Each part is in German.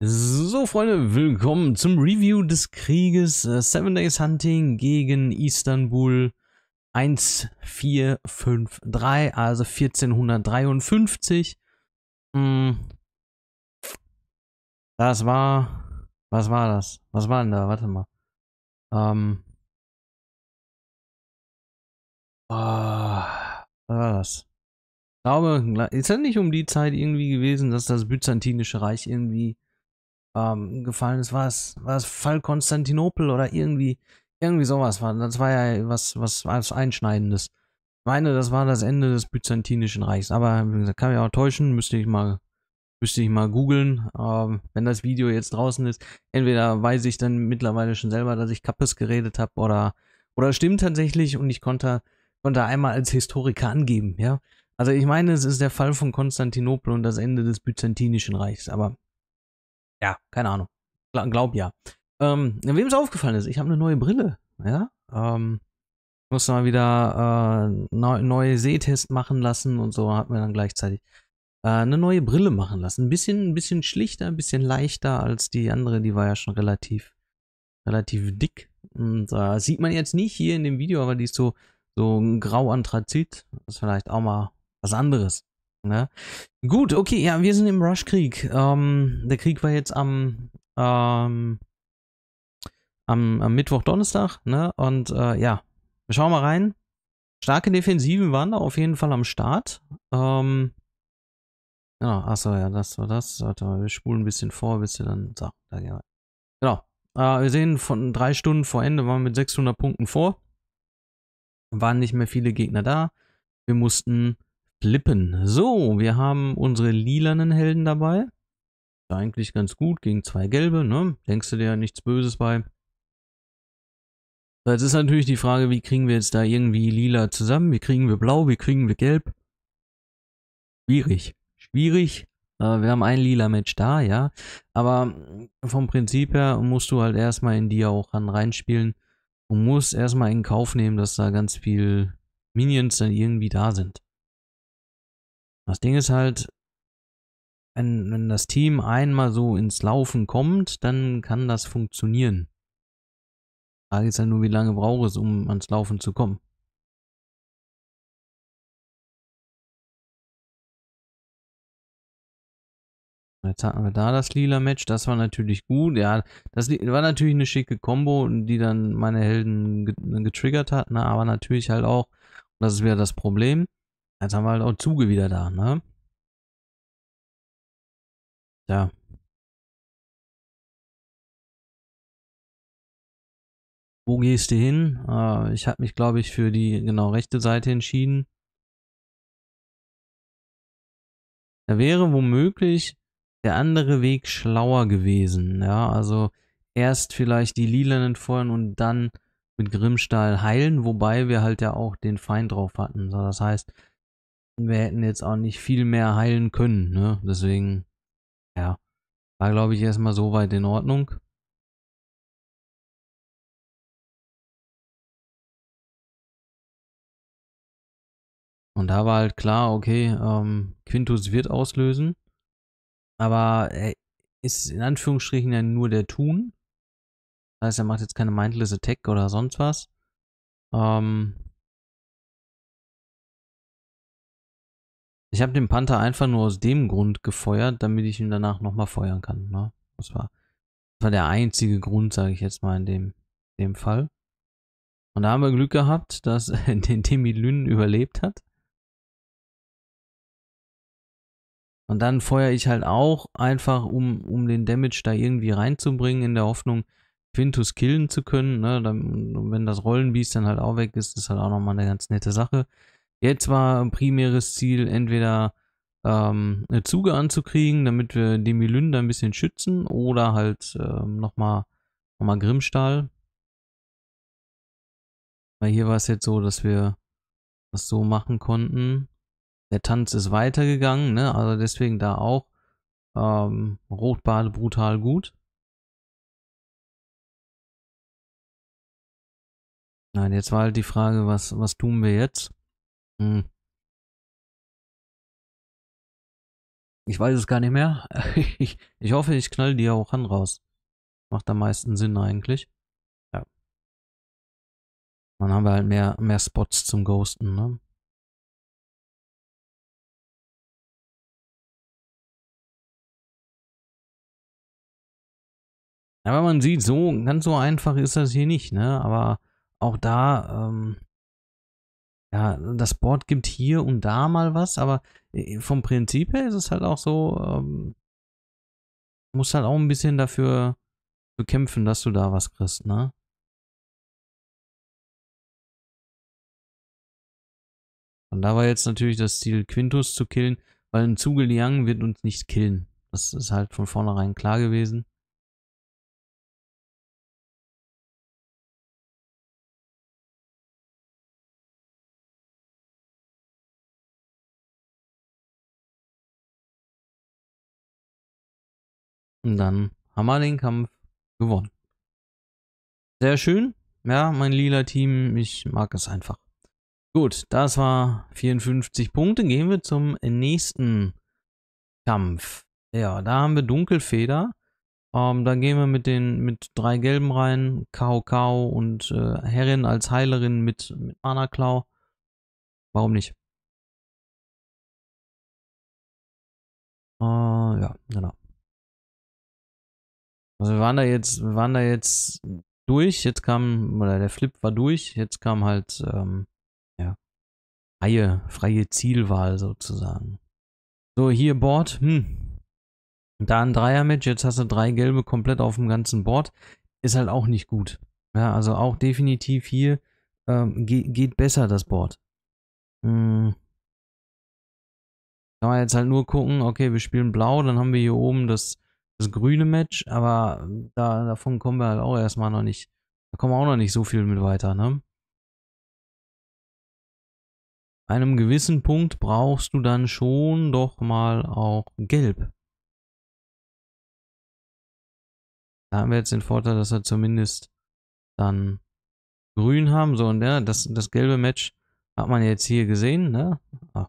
So Freunde, willkommen zum Review des Krieges äh, Seven Days Hunting gegen Istanbul 1453, also 1453. Hm. Das war, was war das? Was war denn da? Warte mal. Ähm. Oh, was war das? Ich glaube, ist das nicht um die Zeit irgendwie gewesen, dass das Byzantinische Reich irgendwie ähm, gefallen ist, war es, war es Fall Konstantinopel oder irgendwie, irgendwie sowas Das war ja was, was, was Einschneidendes. Ich meine, das war das Ende des Byzantinischen Reichs, aber kann ich auch täuschen, müsste ich mal, müsste ich mal googeln, ähm, wenn das Video jetzt draußen ist. Entweder weiß ich dann mittlerweile schon selber, dass ich Kappes geredet habe oder, oder stimmt tatsächlich und ich konnte, konnte einmal als Historiker angeben, ja. Also ich meine, es ist der Fall von Konstantinopel und das Ende des Byzantinischen Reichs, aber ja, keine Ahnung. Glaub, glaub ja. Ähm, wem es aufgefallen ist, ich habe eine neue Brille. Ja. Ähm, musste mal wieder äh, neu, neue Sehtest machen lassen und so hat mir dann gleichzeitig äh, eine neue Brille machen lassen. Ein bisschen, ein bisschen schlichter, ein bisschen leichter als die andere, die war ja schon relativ, relativ dick. Und äh, sieht man jetzt nicht hier in dem Video, aber die ist so, so grau-anthrazit. Das ist vielleicht auch mal was anderes. Ne? Gut, okay, ja, wir sind im Rush-Krieg. Ähm, der Krieg war jetzt am, ähm, am, am, Mittwoch, Donnerstag, ne? Und äh, ja, wir schauen mal rein. Starke Defensiven waren da auf jeden Fall am Start. Ähm, ja, genau, achso, ja, das war das. Warte mal, wir spulen ein bisschen vor, bis wir dann. So, da gehen wir. Genau. Äh, wir sehen, von drei Stunden vor Ende waren wir mit 600 Punkten vor. Waren nicht mehr viele Gegner da. Wir mussten flippen. So, wir haben unsere lilanen Helden dabei. Eigentlich ganz gut gegen zwei gelbe, ne? Denkst du dir ja nichts Böses bei. jetzt ist natürlich die Frage, wie kriegen wir jetzt da irgendwie lila zusammen? Wie kriegen wir blau? Wie kriegen wir gelb? Schwierig. Schwierig. wir haben ein lila Match da, ja. Aber vom Prinzip her musst du halt erstmal in die auch ran reinspielen Du musst erstmal in Kauf nehmen, dass da ganz viel Minions dann irgendwie da sind. Das Ding ist halt, wenn, wenn das Team einmal so ins Laufen kommt, dann kann das funktionieren. Frage ist halt nur, wie lange braucht es, um ans Laufen zu kommen. Jetzt hatten wir da das lila Match, das war natürlich gut. Ja, das war natürlich eine schicke Combo, die dann meine Helden getriggert hat, ne? aber natürlich halt auch, das ist wieder das Problem, Jetzt haben wir halt auch Zuge wieder da, ne? Ja. Wo gehst du hin? Äh, ich habe mich, glaube ich, für die genau rechte Seite entschieden. Da wäre womöglich der andere Weg schlauer gewesen. Ja, also erst vielleicht die lilanen Feuern und dann mit Grimmstahl heilen, wobei wir halt ja auch den Feind drauf hatten. So, das heißt, wir hätten jetzt auch nicht viel mehr heilen können, ne? Deswegen, ja, war glaube ich erstmal so weit in Ordnung. Und da war halt klar, okay, ähm, Quintus wird auslösen, aber er äh, ist in Anführungsstrichen ja nur der Tun. Das heißt, er macht jetzt keine Mindless Attack oder sonst was. Ähm, Ich habe den Panther einfach nur aus dem Grund gefeuert, damit ich ihn danach nochmal feuern kann. Ne? Das, war, das war der einzige Grund, sage ich jetzt mal in dem, dem Fall. Und da haben wir Glück gehabt, dass den Lynn überlebt hat. Und dann feuere ich halt auch einfach, um, um den Damage da irgendwie reinzubringen, in der Hoffnung, Quintus killen zu können. Ne? Dann, wenn das Rollenbiest dann halt auch weg ist, ist halt auch nochmal eine ganz nette Sache. Jetzt war primäres Ziel, entweder ähm, eine Zuge anzukriegen, damit wir Demilynder ein bisschen schützen oder halt ähm, nochmal noch mal Grimmstahl. Weil hier war es jetzt so, dass wir das so machen konnten. Der Tanz ist weitergegangen, ne? also deswegen da auch ähm, Rotbade brutal gut. Nein, jetzt war halt die Frage, was, was tun wir jetzt? Hm. Ich weiß es gar nicht mehr. ich, ich hoffe, ich knall die auch an raus. Macht am meisten Sinn eigentlich. Ja. Dann haben wir halt mehr, mehr Spots zum Ghosten, ne? Aber man sieht, so ganz so einfach ist das hier nicht, ne? Aber auch da, ähm, ja, das Board gibt hier und da mal was, aber äh, vom Prinzip her ist es halt auch so, ähm, musst halt auch ein bisschen dafür bekämpfen, dass du da was kriegst, ne? Und da war jetzt natürlich das Ziel, Quintus zu killen, weil ein Zugel Liang wird uns nicht killen. Das ist halt von vornherein klar gewesen. Und dann haben wir den Kampf gewonnen. Sehr schön. Ja, mein lila Team, ich mag es einfach. Gut, das war 54 Punkte. Gehen wir zum nächsten Kampf. Ja, da haben wir Dunkelfeder. Ähm, da gehen wir mit den mit drei Gelben rein. Kao Kao und äh, Herrin als Heilerin mit, mit Mana Klau. Warum nicht? Äh, ja, genau. Also wir waren da jetzt, wir waren da jetzt durch, jetzt kam, oder der Flip war durch, jetzt kam halt, ähm, ja, freie, freie Zielwahl sozusagen. So, hier Board, hm. Da ein Dreier-Match, jetzt hast du drei gelbe komplett auf dem ganzen Board. Ist halt auch nicht gut. Ja, also auch definitiv hier ähm, ge geht besser das Board. Hm. Kann man jetzt halt nur gucken, okay, wir spielen blau, dann haben wir hier oben das das grüne Match, aber da, davon kommen wir halt auch erstmal noch nicht. Da kommen wir auch noch nicht so viel mit weiter, ne? einem gewissen Punkt brauchst du dann schon doch mal auch gelb. Da haben wir jetzt den Vorteil, dass wir zumindest dann grün haben. So, und ja, das, das gelbe Match hat man jetzt hier gesehen. Ne? Ach,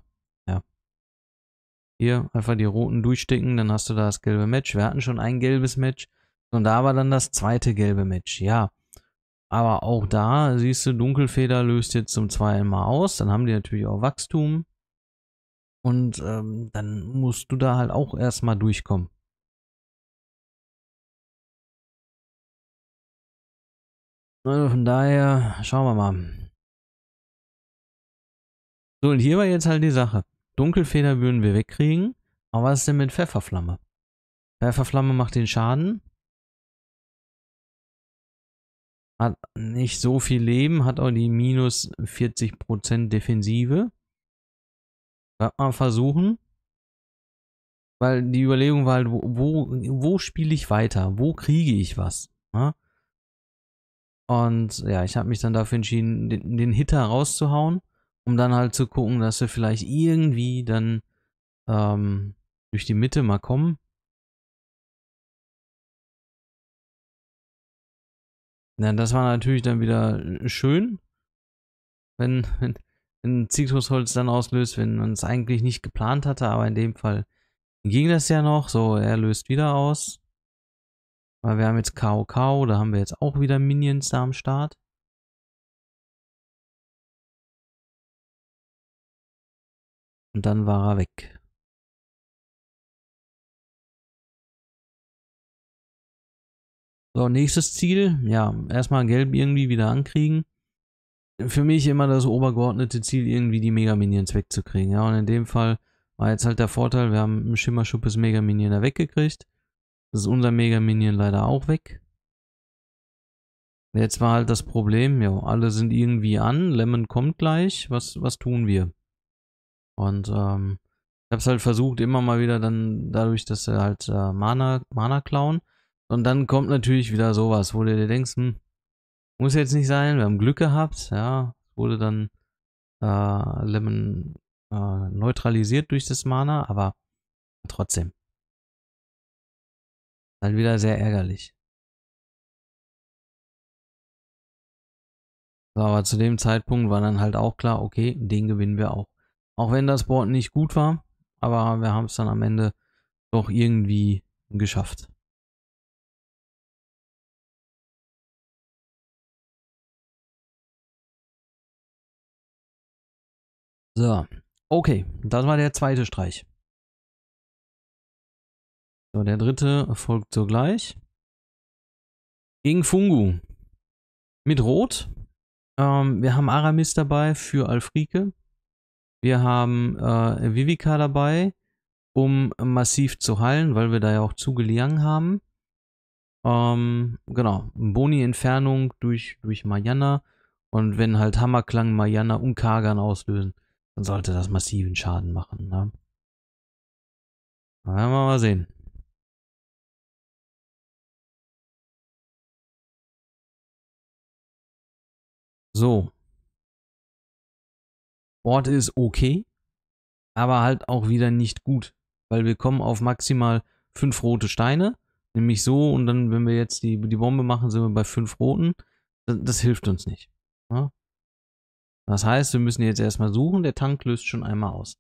hier einfach die roten durchsticken, dann hast du da das gelbe Match. Wir hatten schon ein gelbes Match und da war dann das zweite gelbe Match. Ja, aber auch da siehst du, Dunkelfeder löst jetzt zum zweiten Mal aus. Dann haben die natürlich auch Wachstum. Und ähm, dann musst du da halt auch erstmal durchkommen. Also von daher schauen wir mal. So, und hier war jetzt halt die Sache. Dunkelfeder würden wir wegkriegen. Aber was ist denn mit Pfefferflamme? Pfefferflamme macht den Schaden. Hat nicht so viel Leben, hat auch die minus 40% Defensive. Wird mal versuchen. Weil die Überlegung war halt, wo, wo spiele ich weiter? Wo kriege ich was? Ja? Und ja, ich habe mich dann dafür entschieden, den, den Hitter rauszuhauen um dann halt zu gucken, dass wir vielleicht irgendwie dann ähm, durch die Mitte mal kommen. Na, das war natürlich dann wieder äh, schön, wenn, wenn, wenn Zitrusholz dann auslöst, wenn man es eigentlich nicht geplant hatte, aber in dem Fall ging das ja noch. So, er löst wieder aus. Weil wir haben jetzt Kao da haben wir jetzt auch wieder Minions da am Start. Und dann war er weg. So, nächstes Ziel. Ja, erstmal gelb irgendwie wieder ankriegen. Für mich immer das obergeordnete Ziel, irgendwie die Mega-Minions wegzukriegen. Ja, und in dem Fall war jetzt halt der Vorteil, wir haben ein Schimmerschuppes Mega-Minion da weggekriegt. Das ist unser Mega-Minion leider auch weg. Jetzt war halt das Problem, ja, alle sind irgendwie an, Lemon kommt gleich, was, was tun wir? Und ähm, ich habe es halt versucht, immer mal wieder dann dadurch, dass er halt äh, Mana, Mana klauen. Und dann kommt natürlich wieder sowas, wo du dir denkst, hm, muss jetzt nicht sein, wir haben Glück gehabt, ja, wurde dann äh, Lemon äh, neutralisiert durch das Mana, aber trotzdem. Dann halt wieder sehr ärgerlich. So, aber zu dem Zeitpunkt war dann halt auch klar, okay, den gewinnen wir auch. Auch wenn das Board nicht gut war, aber wir haben es dann am Ende doch irgendwie geschafft. So, okay, das war der zweite Streich. So, der dritte folgt sogleich. Gegen Fungu. Mit Rot. Ähm, wir haben Aramis dabei für Alfrike. Wir haben äh, Vivica dabei, um massiv zu heilen, weil wir da ja auch zugelangt haben. Ähm, genau, Boni-Entfernung durch, durch Mayanna. Und wenn halt Hammerklang Mayanna und Kagan auslösen, dann sollte das massiven Schaden machen. Ne? Na, werden wir mal sehen. So, Orte ist okay, aber halt auch wieder nicht gut, weil wir kommen auf maximal fünf rote Steine, nämlich so und dann, wenn wir jetzt die, die Bombe machen, sind wir bei fünf roten. Das, das hilft uns nicht. Ja? Das heißt, wir müssen jetzt erstmal suchen, der Tank löst schon einmal aus.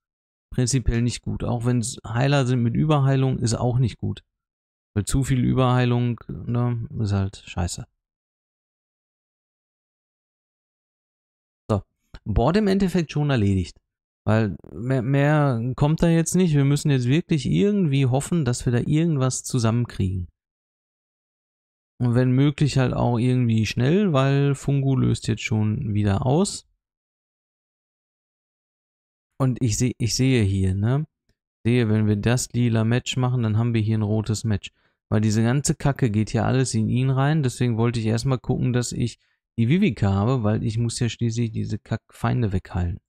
Prinzipiell nicht gut. Auch wenn es Heiler sind mit Überheilung, ist auch nicht gut. Weil zu viel Überheilung ne, ist halt scheiße. Board im Endeffekt schon erledigt. Weil mehr, mehr kommt da jetzt nicht. Wir müssen jetzt wirklich irgendwie hoffen, dass wir da irgendwas zusammenkriegen. Und wenn möglich halt auch irgendwie schnell, weil Fungu löst jetzt schon wieder aus. Und ich, seh, ich sehe hier, ne? Ich sehe, wenn wir das lila Match machen, dann haben wir hier ein rotes Match. Weil diese ganze Kacke geht hier alles in ihn rein. Deswegen wollte ich erstmal gucken, dass ich die Vivika habe, weil ich muss ja schließlich diese Kackfeinde wegheilen.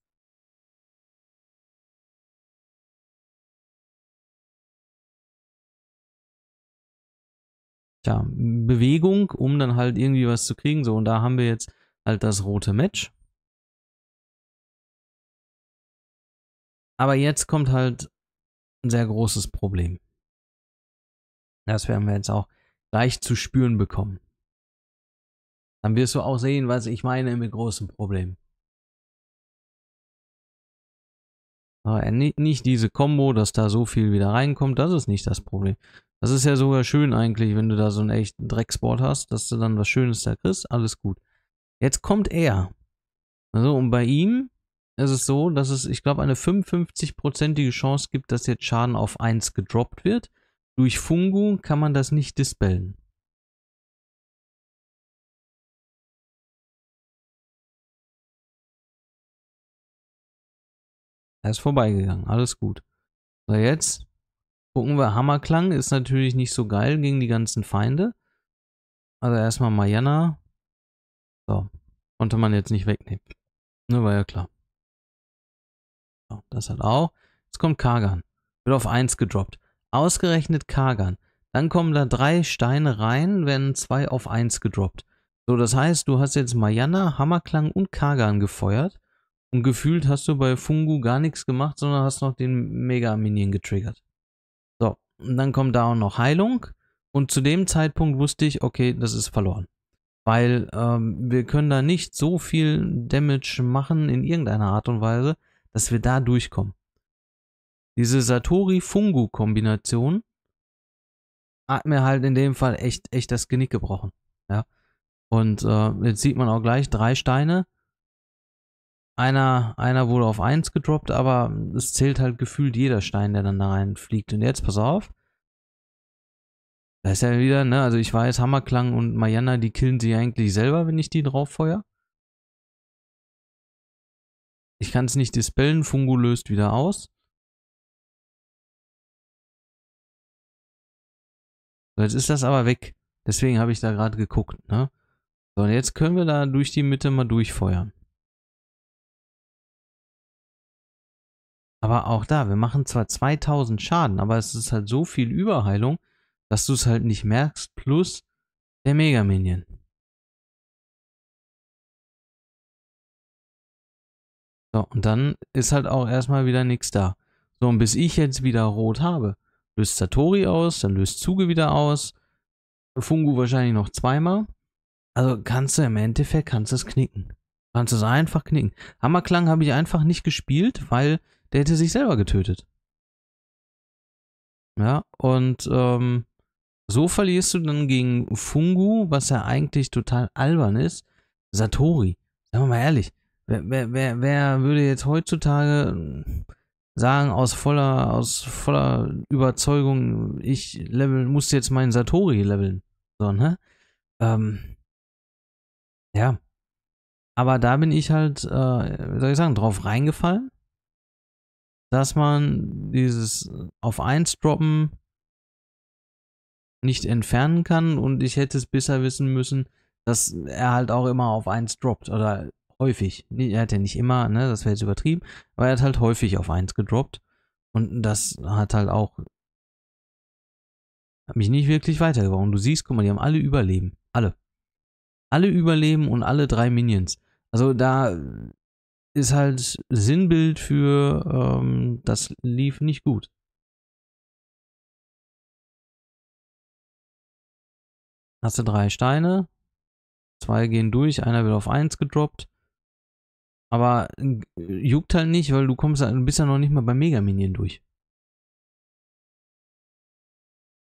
Tja, Bewegung, um dann halt irgendwie was zu kriegen. So, und da haben wir jetzt halt das rote Match. Aber jetzt kommt halt ein sehr großes Problem. Das werden wir jetzt auch gleich zu spüren bekommen. Dann wirst du auch sehen, was ich meine mit großen Problemen. Aber äh, nicht diese Combo, dass da so viel wieder reinkommt, das ist nicht das Problem. Das ist ja sogar schön eigentlich, wenn du da so einen echten Drecksport hast, dass du dann was Schönes da kriegst, alles gut. Jetzt kommt er. Also, und bei ihm ist es so, dass es, ich glaube, eine 55-prozentige Chance gibt, dass jetzt Schaden auf 1 gedroppt wird. Durch Fungu kann man das nicht dispellen. Er ist vorbeigegangen, alles gut. So, jetzt gucken wir, Hammerklang ist natürlich nicht so geil gegen die ganzen Feinde. Also erstmal Mariana. So, konnte man jetzt nicht wegnehmen. Ne, war ja klar. So, das hat auch. Jetzt kommt Kagan. Wird auf 1 gedroppt. Ausgerechnet Kagan. Dann kommen da drei Steine rein, werden zwei auf 1 gedroppt. So, das heißt, du hast jetzt Mariana, Hammerklang und Kagan gefeuert. Und gefühlt hast du bei Fungu gar nichts gemacht, sondern hast noch den Mega-Minion getriggert. So, und dann kommt da auch noch Heilung. Und zu dem Zeitpunkt wusste ich, okay, das ist verloren. Weil ähm, wir können da nicht so viel Damage machen in irgendeiner Art und Weise, dass wir da durchkommen. Diese Satori-Fungu-Kombination hat mir halt in dem Fall echt, echt das Genick gebrochen. Ja. Und äh, jetzt sieht man auch gleich drei Steine einer, einer wurde auf 1 gedroppt, aber es zählt halt gefühlt jeder Stein, der dann da reinfliegt. Und jetzt, pass auf. Da ist ja wieder, ne, also ich weiß, Hammerklang und Mariana, die killen sie eigentlich selber, wenn ich die drauf Ich kann es nicht dispellen, Fungo löst wieder aus. jetzt ist das aber weg. Deswegen habe ich da gerade geguckt, ne? So, und jetzt können wir da durch die Mitte mal durchfeuern. Aber auch da, wir machen zwar 2000 Schaden, aber es ist halt so viel Überheilung, dass du es halt nicht merkst, plus der Mega Minion. So, und dann ist halt auch erstmal wieder nichts da. So, und bis ich jetzt wieder rot habe, löst Satori aus, dann löst Zuge wieder aus, Fungu wahrscheinlich noch zweimal. Also kannst du im Endeffekt, kannst du es knicken. Kannst du es einfach knicken. Hammerklang habe ich einfach nicht gespielt, weil der hätte sich selber getötet. Ja, und ähm, so verlierst du dann gegen Fungu, was ja eigentlich total albern ist, Satori. Sagen wir mal ehrlich, wer, wer, wer, wer würde jetzt heutzutage hm, sagen, aus voller, aus voller Überzeugung, ich level, muss jetzt meinen Satori leveln? So, ne? Ähm, ja. Aber da bin ich halt, äh, wie soll ich sagen, drauf reingefallen dass man dieses äh, auf 1 droppen nicht entfernen kann und ich hätte es besser wissen müssen, dass er halt auch immer auf 1 droppt oder häufig. Er hat ja nicht immer, ne, das wäre jetzt übertrieben, aber er hat halt häufig auf 1 gedroppt und das hat halt auch hat mich nicht wirklich weitergebracht. Und du siehst, guck mal, die haben alle überleben. Alle. Alle überleben und alle drei Minions. Also da ist halt Sinnbild für, ähm, das lief nicht gut. Hast du drei Steine, zwei gehen durch, einer wird auf eins gedroppt. Aber äh, juckt halt nicht, weil du kommst, halt, du bist ja noch nicht mal bei Mega-Minion durch.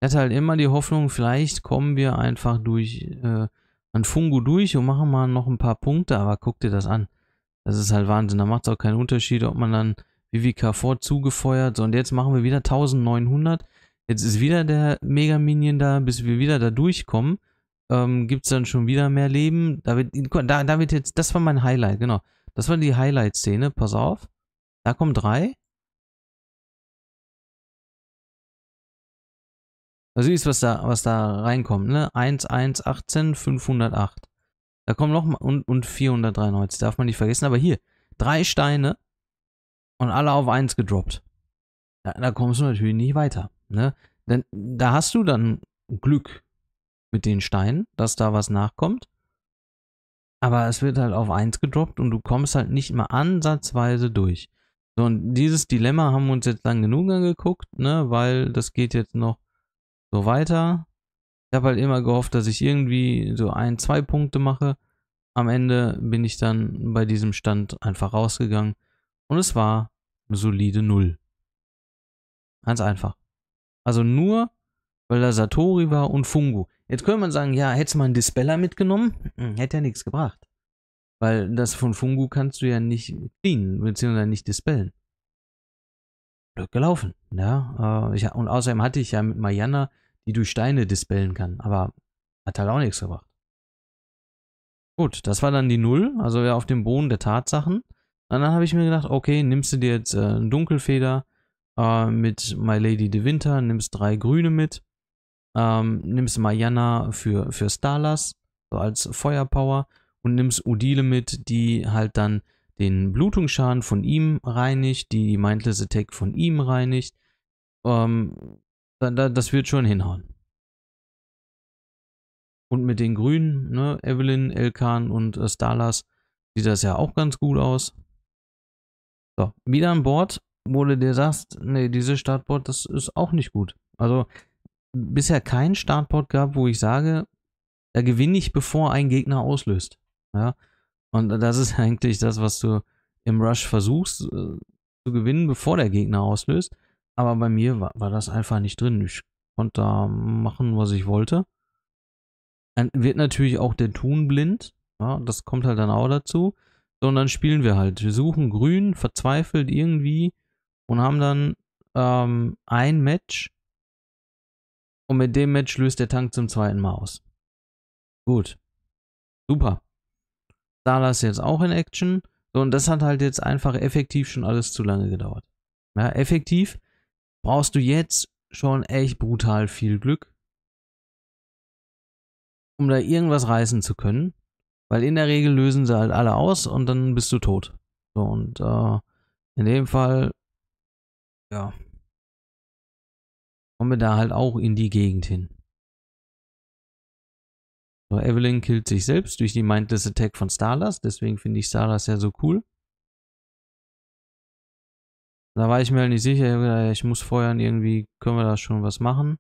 Er hat halt immer die Hoffnung, vielleicht kommen wir einfach durch äh, an Fungo durch und machen mal noch ein paar Punkte, aber guck dir das an. Das ist halt Wahnsinn. Da macht es auch keinen Unterschied, ob man dann Vivica Ford zugefeuert. So, und jetzt machen wir wieder 1900. Jetzt ist wieder der Mega Minion da, bis wir wieder da durchkommen. Ähm, Gibt es dann schon wieder mehr Leben. Da wird, da, da wird jetzt, das war mein Highlight, genau. Das war die Highlight-Szene, pass auf. Da kommen drei. Also, siehst du, was da, was da reinkommt, ne? 1, 1, 18, 508. Da kommen noch mal und, und 493, darf man nicht vergessen. Aber hier, drei Steine und alle auf eins gedroppt. Da, da kommst du natürlich nicht weiter. Ne? Denn da hast du dann Glück mit den Steinen, dass da was nachkommt. Aber es wird halt auf eins gedroppt und du kommst halt nicht mal ansatzweise durch. So, und dieses Dilemma haben wir uns jetzt lang genug angeguckt, ne, weil das geht jetzt noch so weiter. Ich habe halt immer gehofft, dass ich irgendwie so ein, zwei Punkte mache. Am Ende bin ich dann bei diesem Stand einfach rausgegangen und es war eine solide Null. Ganz einfach. Also nur, weil da Satori war und Fungu. Jetzt könnte man sagen, ja, hättest du mal einen Dispeller mitgenommen, hätte ja nichts gebracht. Weil das von Fungu kannst du ja nicht cleanen, beziehungsweise nicht dispellen. Glück gelaufen, ja. Äh, und außerdem hatte ich ja mit Mariana die durch Steine dispellen kann. Aber hat halt auch nichts gebracht. Gut, das war dann die Null, also ja auf dem Boden der Tatsachen. Und dann habe ich mir gedacht, okay, nimmst du dir jetzt äh, eine Dunkelfeder äh, mit My Lady de Winter, nimmst drei Grüne mit, ähm, nimmst Mariana für, für Starlas, so als Feuerpower, und nimmst Udile mit, die halt dann den Blutungsschaden von ihm reinigt, die Mindless Attack von ihm reinigt, ähm, das wird schon hinhauen. Und mit den Grünen, ne, Evelyn, Elkan und äh, Starlas, sieht das ja auch ganz gut aus. So, wieder an Bord, wo du dir sagst, nee, dieses Startboard, das ist auch nicht gut. Also, bisher kein Startboard gab, wo ich sage, da gewinne ich, bevor ein Gegner auslöst. Ja, und das ist eigentlich das, was du im Rush versuchst äh, zu gewinnen, bevor der Gegner auslöst. Aber bei mir war, war das einfach nicht drin. Ich konnte da machen, was ich wollte. Dann wird natürlich auch der Tun blind. Ja, das kommt halt dann auch dazu. und dann spielen wir halt. Wir suchen grün, verzweifelt irgendwie und haben dann ähm, ein Match. Und mit dem Match löst der Tank zum zweiten Mal aus. Gut. Super. Dala ist jetzt auch in Action. So, und das hat halt jetzt einfach effektiv schon alles zu lange gedauert. Ja, effektiv brauchst du jetzt schon echt brutal viel Glück, um da irgendwas reißen zu können. Weil in der Regel lösen sie halt alle aus und dann bist du tot. So, und äh, in dem Fall, ja, kommen wir da halt auch in die Gegend hin. So, Evelyn killt sich selbst durch die Mindless Attack von Starlast, deswegen finde ich Starlast ja so cool. Da war ich mir halt nicht sicher. Ich muss vorher irgendwie, können wir da schon was machen?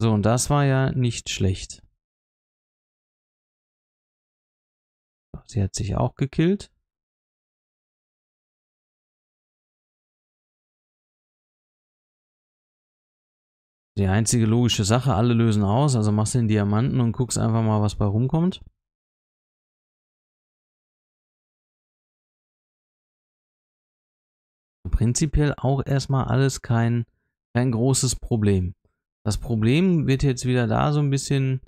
So, und das war ja nicht schlecht. Sie hat sich auch gekillt. Die einzige logische Sache, alle lösen aus, also machst den Diamanten und guckst einfach mal, was bei rumkommt. prinzipiell auch erstmal alles kein, kein großes Problem. Das Problem wird jetzt wieder da so ein bisschen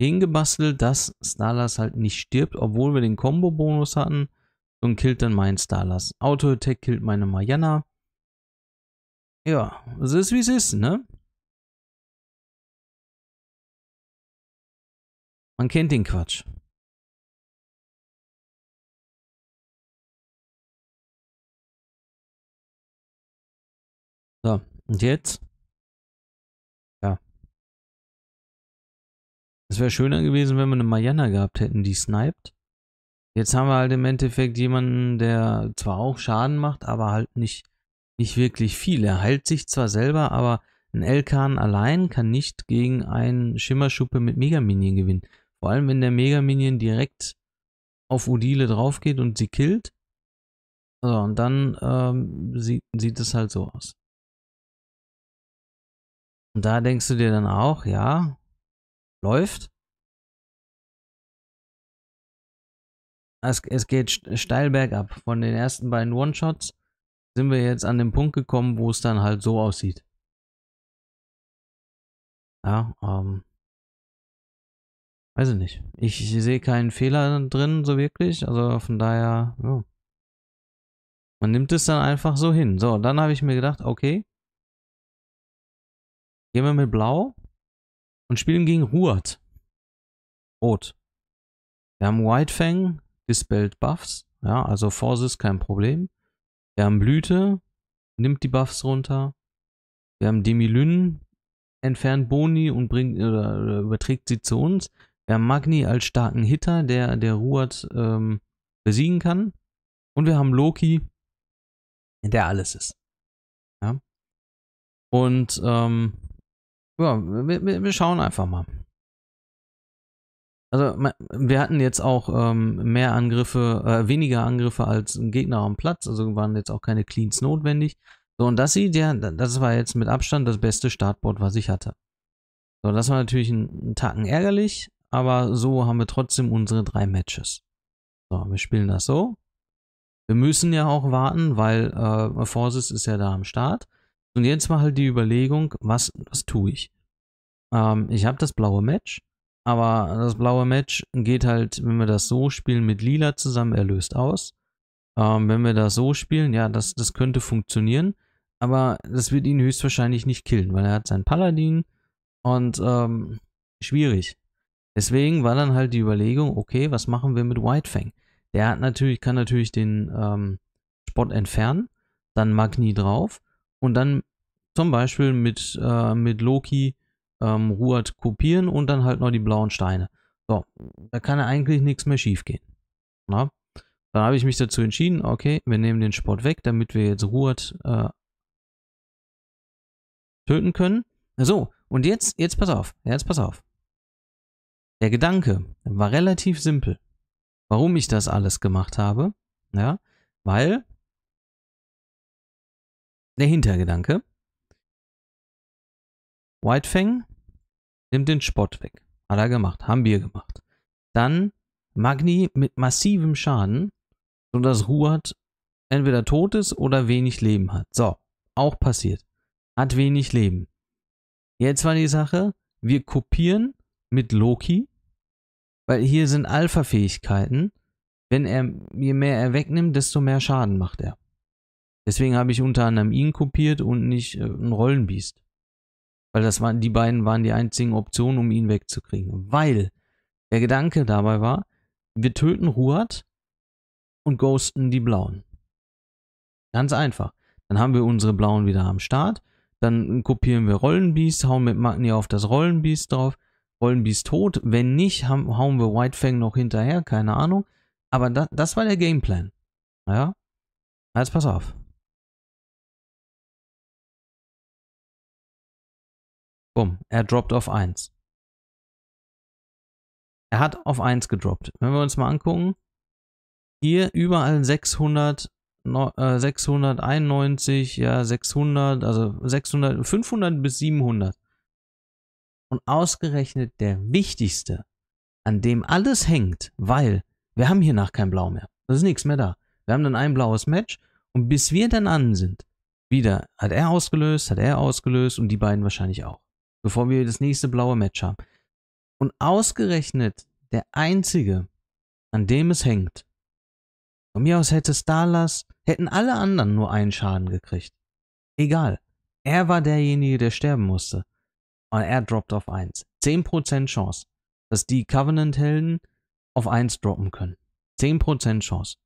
hingebastelt, dass Starlass halt nicht stirbt, obwohl wir den Combo-Bonus hatten und killt dann meinen Starlass. Auto-Attack killt meine Mariana. Ja, es ist wie es ist, ne? Man kennt den Quatsch. So, und jetzt? Ja. Es wäre schöner gewesen, wenn wir eine Mariana gehabt hätten, die sniped. Jetzt haben wir halt im Endeffekt jemanden, der zwar auch Schaden macht, aber halt nicht, nicht wirklich viel. Er heilt sich zwar selber, aber ein Elkan allein kann nicht gegen einen Schimmerschuppe mit Megaminion gewinnen. Vor allem, wenn der Megaminion direkt auf Udile drauf geht und sie killt. So, und dann ähm, sieht, sieht es halt so aus. Und da denkst du dir dann auch, ja, läuft. Es, es geht steil bergab. Von den ersten beiden One-Shots sind wir jetzt an den Punkt gekommen, wo es dann halt so aussieht. Ja, ähm. Weiß ich nicht. Ich, sehe keinen Fehler drin, so wirklich. Also von daher, ja. Man nimmt es dann einfach so hin. So, dann habe ich mir gedacht, okay, Gehen wir mit Blau und spielen gegen Ruat. Rot. Wir haben Whitefang, Dispelled Buffs. Ja, also Force ist kein Problem. Wir haben Blüte, nimmt die Buffs runter. Wir haben Demilyn, entfernt Boni und bringt oder, oder überträgt sie zu uns. Wir haben Magni als starken Hitter, der, der Ruat ähm, besiegen kann. Und wir haben Loki, der alles ist. Ja. Und ähm, ja, wir, wir schauen einfach mal. Also wir hatten jetzt auch ähm, mehr Angriffe, äh, weniger Angriffe als Gegner am Platz, also waren jetzt auch keine Cleans notwendig. So, und das sieht ja, das war jetzt mit Abstand das beste Startboard, was ich hatte. So, das war natürlich ein, ein Tacken ärgerlich, aber so haben wir trotzdem unsere drei Matches. So, wir spielen das so. Wir müssen ja auch warten, weil äh, Forces ist ja da am Start. Und jetzt war halt die Überlegung, was, was tue ich? Ähm, ich habe das blaue Match, aber das blaue Match geht halt, wenn wir das so spielen, mit Lila zusammen erlöst aus. Ähm, wenn wir das so spielen, ja, das, das könnte funktionieren, aber das wird ihn höchstwahrscheinlich nicht killen, weil er hat seinen Paladin und ähm, schwierig. Deswegen war dann halt die Überlegung, okay, was machen wir mit Whitefang? Der hat natürlich, kann natürlich den ähm, Spot entfernen, dann Magni drauf und dann zum Beispiel mit, äh, mit Loki ähm, Ruat kopieren und dann halt noch die blauen Steine. So, da kann ja eigentlich nichts mehr schief gehen. Na? Ne? Dann habe ich mich dazu entschieden, okay, wir nehmen den Sport weg, damit wir jetzt Ruat äh, töten können. So, und jetzt, jetzt pass auf, jetzt pass auf. Der Gedanke war relativ simpel. Warum ich das alles gemacht habe, ja, weil der Hintergedanke Whitefang nimmt den Spott weg. Hat er gemacht, haben wir gemacht. Dann Magni mit massivem Schaden, sodass Ruat entweder tot ist oder wenig Leben hat. So, auch passiert. Hat wenig Leben. Jetzt war die Sache, wir kopieren mit Loki, weil hier sind Alpha-Fähigkeiten. Wenn er, mir mehr er wegnimmt, desto mehr Schaden macht er. Deswegen habe ich unter anderem ihn kopiert und nicht äh, ein Rollenbiest. Weil das waren, die beiden waren die einzigen Optionen, um ihn wegzukriegen. Weil der Gedanke dabei war, wir töten Ruat und ghosten die Blauen. Ganz einfach. Dann haben wir unsere Blauen wieder am Start. Dann kopieren wir Rollenbeast, hauen mit Magni auf das Rollenbeast drauf. Rollenbeast tot. Wenn nicht, hauen wir Whitefang noch hinterher, keine Ahnung. Aber das, das war der Gameplan. Ja? Jetzt pass auf. Bumm, er droppt auf 1. Er hat auf 1 gedroppt. Wenn wir uns mal angucken, hier überall 600, 691, äh, ja 600, also 600, 500 bis 700. Und ausgerechnet der wichtigste, an dem alles hängt, weil wir haben nach kein Blau mehr. Das ist nichts mehr da. Wir haben dann ein blaues Match und bis wir dann an sind, wieder hat er ausgelöst, hat er ausgelöst und die beiden wahrscheinlich auch bevor wir das nächste blaue Match haben. Und ausgerechnet der einzige, an dem es hängt. Von mir aus hätte Starlass, hätten alle anderen nur einen Schaden gekriegt. Egal. Er war derjenige, der sterben musste. Und er droppt auf 1. 10% Chance, dass die Covenant-Helden auf 1 droppen können. 10% Chance.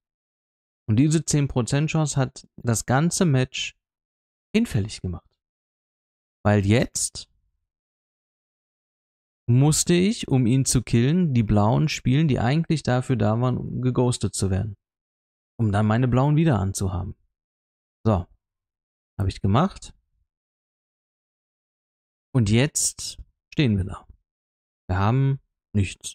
Und diese 10% Chance hat das ganze Match hinfällig gemacht. Weil jetzt musste ich, um ihn zu killen, die Blauen spielen, die eigentlich dafür da waren, um geghostet zu werden. Um dann meine Blauen wieder anzuhaben. So. Habe ich gemacht. Und jetzt stehen wir da. Wir haben nichts.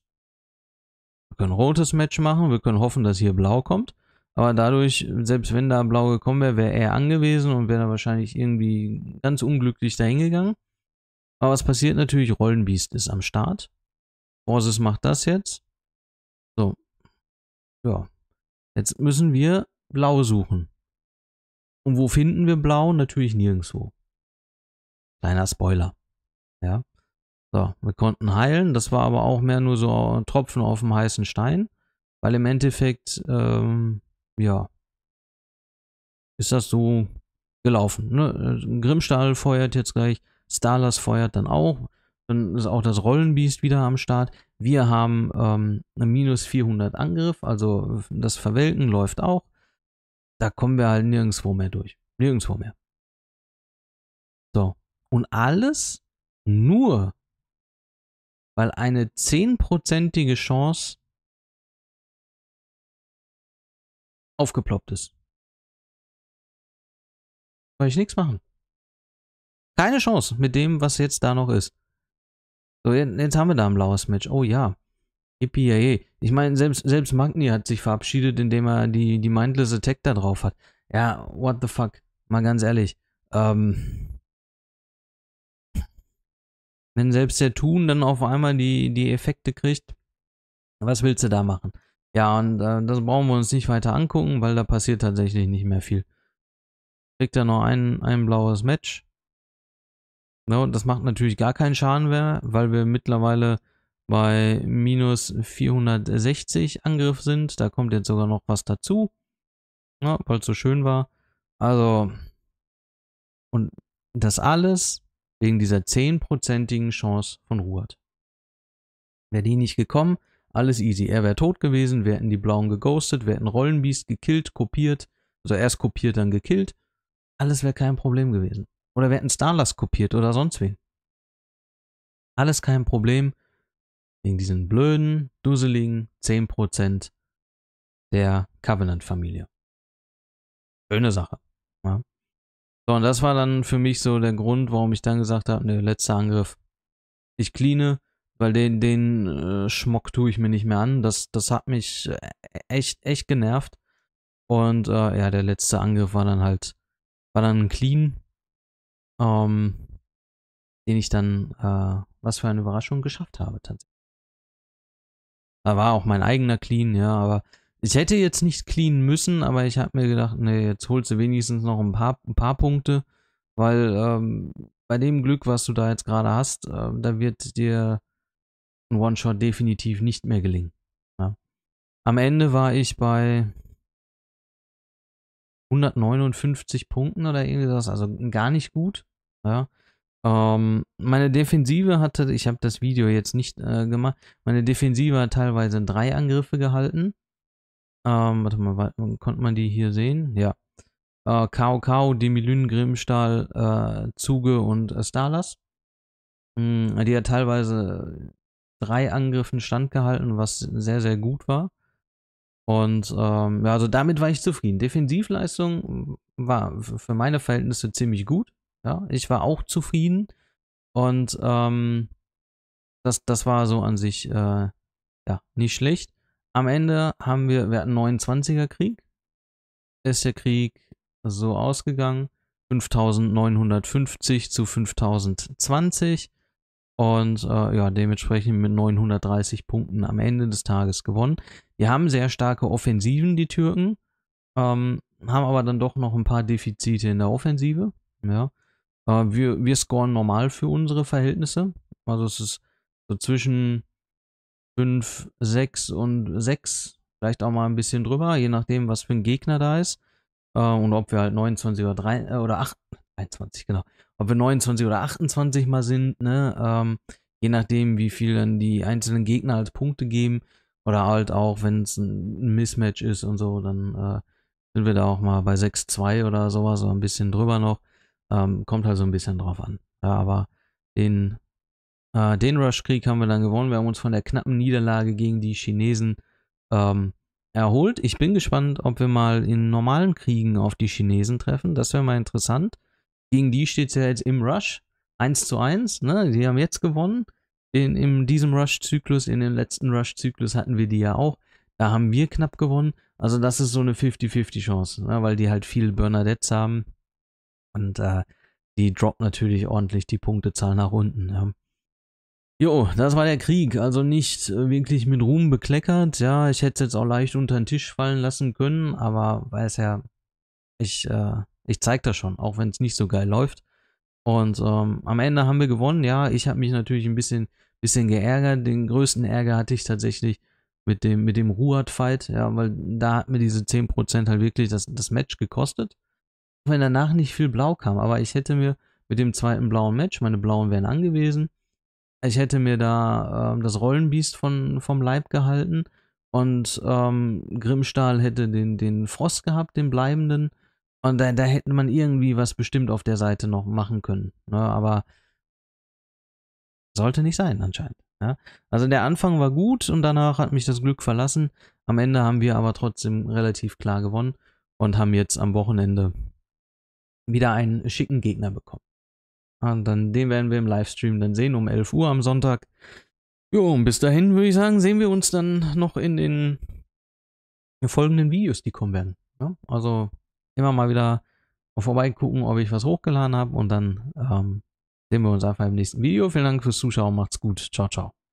Wir können rotes Match machen, wir können hoffen, dass hier blau kommt. Aber dadurch, selbst wenn da blau gekommen wäre, wäre er angewiesen und wäre da wahrscheinlich irgendwie ganz unglücklich dahingegangen. Aber was passiert natürlich? Rollenbiest ist am Start. Forces macht das jetzt. So. Ja. Jetzt müssen wir blau suchen. Und wo finden wir blau? Natürlich nirgendwo. Kleiner Spoiler. Ja. So, wir konnten heilen. Das war aber auch mehr nur so ein Tropfen auf dem heißen Stein. Weil im Endeffekt, ähm, ja, ist das so gelaufen. Ne? Grimmstahl feuert jetzt gleich Starlass feuert dann auch. Dann ist auch das Rollenbeast wieder am Start. Wir haben ähm, minus 400 Angriff, also das Verwelken läuft auch. Da kommen wir halt nirgendwo mehr durch. Nirgendwo mehr. So. Und alles nur, weil eine 10%ige Chance aufgeploppt ist. Kann ich nichts machen. Keine Chance mit dem, was jetzt da noch ist. So, jetzt, haben wir da ein blaues Match. Oh ja. Yippie, Ich meine, selbst, selbst Magni hat sich verabschiedet, indem er die, die Mindless Attack da drauf hat. Ja, what the fuck? Mal ganz ehrlich. Ähm, wenn selbst der Tun dann auf einmal die, die Effekte kriegt, was willst du da machen? Ja, und äh, das brauchen wir uns nicht weiter angucken, weil da passiert tatsächlich nicht mehr viel. Kriegt er noch ein, ein blaues Match. Ne, und das macht natürlich gar keinen Schaden mehr, weil wir mittlerweile bei minus 460 Angriff sind. Da kommt jetzt sogar noch was dazu, ja, ne, weil es so schön war. Also, und das alles wegen dieser 10%igen Chance von Ruhrt. Wäre die nicht gekommen, alles easy. Er wäre tot gewesen, wir hätten die Blauen geghostet, wir hätten Rollenbeast gekillt, kopiert, also erst kopiert, dann gekillt. Alles wäre kein Problem gewesen. Oder wir hätten Starlust kopiert oder sonst wen. Alles kein Problem wegen diesen blöden, duseligen 10% der Covenant-Familie. Schöne Sache. Ja. So, und das war dann für mich so der Grund, warum ich dann gesagt habe, ne, letzter Angriff. Ich cleane, weil den, den äh, Schmock tue ich mir nicht mehr an. Das, das hat mich äh, echt, echt genervt. Und äh, ja, der letzte Angriff war dann halt, war dann ein Clean ähm, den ich dann, äh, was für eine Überraschung, geschafft habe tatsächlich. Da war auch mein eigener Clean, ja, aber ich hätte jetzt nicht cleanen müssen, aber ich habe mir gedacht, nee, jetzt holst du wenigstens noch ein paar, ein paar Punkte, weil ähm, bei dem Glück, was du da jetzt gerade hast, äh, da wird dir ein One-Shot definitiv nicht mehr gelingen. Ja. Am Ende war ich bei 159 Punkten oder irgendwie sowas, also gar nicht gut. Ja. Ähm, meine Defensive hatte, ich habe das Video jetzt nicht äh, gemacht, meine Defensive hat teilweise drei Angriffe gehalten. Ähm, warte mal, konnte man die hier sehen? Ja. Äh, Kao Kao, Demilyn, Grimmstahl, äh, Zuge und äh, Starlas. Mhm, die hat teilweise drei Angriffen standgehalten, was sehr, sehr gut war. Und ähm, ja, also damit war ich zufrieden. Defensivleistung war für meine Verhältnisse ziemlich gut. Ja, ich war auch zufrieden. Und ähm, das, das war so an sich äh, ja, nicht schlecht. Am Ende haben wir, wir hatten 29er Krieg. Ist der Krieg so ausgegangen. 5950 zu 5020. Und äh, ja, dementsprechend mit 930 Punkten am Ende des Tages gewonnen. Wir haben sehr starke Offensiven, die Türken. Ähm, haben aber dann doch noch ein paar Defizite in der Offensive. Ja. Äh, wir, wir scoren normal für unsere Verhältnisse. Also es ist so zwischen 5, 6 und 6, vielleicht auch mal ein bisschen drüber, je nachdem, was für ein Gegner da ist. Äh, und ob wir halt 29 oder, 3, äh, oder 8, 21, genau ob wir 29 oder 28 mal sind, ne? Ähm, je nachdem, wie viel dann die einzelnen Gegner als Punkte geben. Oder halt auch, wenn es ein Mismatch ist und so, dann äh, sind wir da auch mal bei 6-2 oder sowas, so ein bisschen drüber noch. Ähm, kommt halt so ein bisschen drauf an. Ja, aber den, äh, den Rush-Krieg haben wir dann gewonnen. Wir haben uns von der knappen Niederlage gegen die Chinesen ähm, erholt. Ich bin gespannt, ob wir mal in normalen Kriegen auf die Chinesen treffen. Das wäre mal interessant. Gegen die steht es ja jetzt im Rush 1 zu 1. Ne? Die haben jetzt gewonnen. In, in diesem Rush-Zyklus, in dem letzten Rush-Zyklus hatten wir die ja auch. Da haben wir knapp gewonnen. Also das ist so eine 50-50-Chance, ne? weil die halt viel Bernadettes haben. Und äh, die droppt natürlich ordentlich die Punktezahl nach unten. Ja. Jo, das war der Krieg, also nicht wirklich mit Ruhm bekleckert. Ja, ich hätte es jetzt auch leicht unter den Tisch fallen lassen können, aber weiß ja, ich äh, ich zeige das schon, auch wenn es nicht so geil läuft. Und ähm, am Ende haben wir gewonnen. Ja, ich habe mich natürlich ein bisschen, bisschen geärgert. Den größten Ärger hatte ich tatsächlich mit dem, mit dem Ruat-Fight, ja, weil da hat mir diese 10% halt wirklich das, das Match gekostet. Auch wenn danach nicht viel Blau kam, aber ich hätte mir mit dem zweiten blauen Match, meine blauen wären angewiesen, ich hätte mir da äh, das Rollenbiest von, vom Leib gehalten und ähm, Grimmstahl hätte den, den Frost gehabt, den bleibenden. Und da, da hätte man irgendwie was bestimmt auf der Seite noch machen können. Ne? Aber sollte nicht sein anscheinend. Ja? Also der Anfang war gut und danach hat mich das Glück verlassen. Am Ende haben wir aber trotzdem relativ klar gewonnen und haben jetzt am Wochenende wieder einen schicken Gegner bekommen. Und dann den werden wir im Livestream dann sehen um 11 Uhr am Sonntag. Jo, und bis dahin würde ich sagen, sehen wir uns dann noch in den folgenden Videos, die kommen werden. Ja? Ne? Also immer mal wieder vorbeigucken, ob ich was hochgeladen habe und dann ähm, sehen wir uns einfach im nächsten Video. Vielen Dank fürs Zuschauen, macht's gut, ciao, ciao.